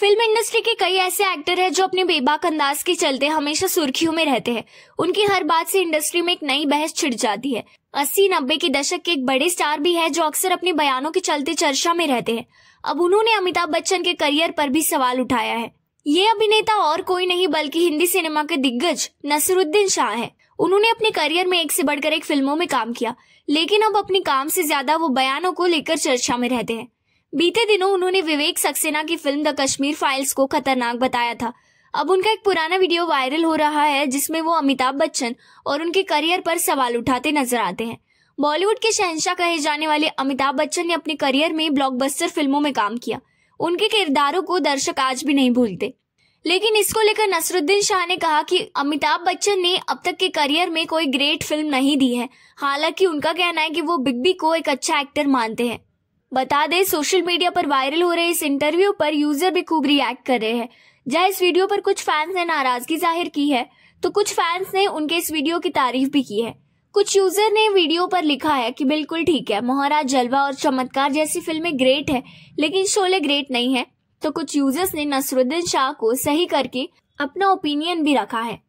film industry के कई ऐसे एक्टर हैं जो अपने बेबाक अंदाज के चलते हमेशा सुर्खियों में रहते हैं उनकी हर बात से इंडस्ट्री में एक नई बहस छिड़ जाती है अस्सी नब्बे के दशक के एक बड़े स्टार भी है जो अक्सर अपने बयानों के चलते चर्चा में रहते हैं अब उन्होंने अमिताभ बच्चन के करियर पर भी सवाल उठाया है ये अभिनेता और कोई नहीं बल्कि हिंदी सिनेमा के दिग्गज नसरुद्दीन शाह है उन्होंने अपने करियर में एक से बढ़कर एक फिल्मों में काम किया लेकिन अब अपने काम से ज्यादा वो बयानों को लेकर चर्चा में रहते हैं बीते दिनों उन्होंने विवेक सक्सेना की फिल्म द कश्मीर फाइल्स को खतरनाक बताया था अब उनका एक पुराना वीडियो वायरल हो रहा है जिसमें वो अमिताभ बच्चन और उनके करियर पर सवाल उठाते नजर आते हैं बॉलीवुड के शहनशाह कहे जाने वाले अमिताभ बच्चन ने अपने करियर में ब्लॉकबस्टर फिल्मों में काम किया उनके किरदारों को दर्शक आज भी नहीं भूलते लेकिन इसको लेकर नसरुद्दीन शाह ने कहा कि अमिताभ बच्चन ने अब तक के करियर में कोई ग्रेट फिल्म नहीं दी है हालांकि उनका कहना है कि वो बिग बी को एक अच्छा एक्टर मानते हैं बता दें सोशल मीडिया पर वायरल हो रहे इस इंटरव्यू पर यूजर भी खूब रिएक्ट कर रहे हैं जहाँ इस वीडियो पर कुछ फैंस ने नाराजगी जाहिर की है तो कुछ फैंस ने उनके इस वीडियो की तारीफ भी की है कुछ यूजर ने वीडियो पर लिखा है कि बिल्कुल ठीक है मोहराज जलवा और चमत्कार जैसी फिल्में ग्रेट है लेकिन शोले ग्रेट नहीं है तो कुछ यूजर्स ने नसरुद्दीन शाह को सही करके अपना ओपिनियन भी रखा है